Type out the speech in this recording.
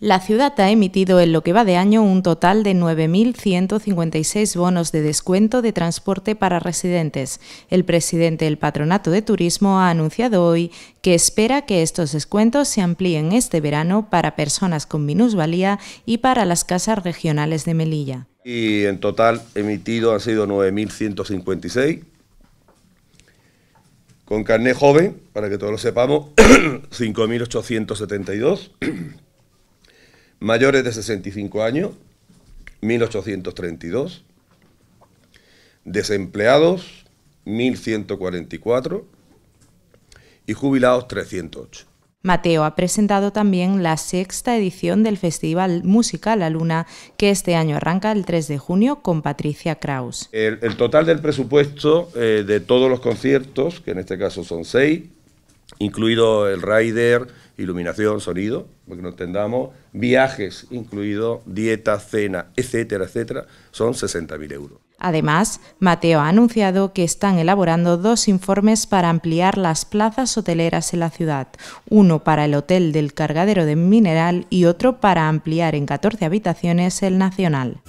La ciudad ha emitido en lo que va de año un total de 9.156 bonos de descuento de transporte para residentes. El presidente del Patronato de Turismo ha anunciado hoy que espera que estos descuentos se amplíen este verano para personas con minusvalía y para las casas regionales de Melilla. Y en total emitido han sido 9.156 con carné joven, para que todos lo sepamos, 5.872. mayores de 65 años, 1832, desempleados, 1144 y jubilados, 308. Mateo ha presentado también la sexta edición del Festival musical La Luna, que este año arranca el 3 de junio con Patricia Kraus. El, total del presupuesto eh, de todos los conciertos, que en este caso son seis, incluido el rider, iluminación, sonido, no entendamos, viajes incluido, dieta, cena, etcétera, etcétera, son 60.000 euros. Además, Mateo ha anunciado que están elaborando dos informes para ampliar las plazas hoteleras en la ciudad, uno para el Hotel del Cargadero de Mineral y otro para ampliar en 14 habitaciones el Nacional.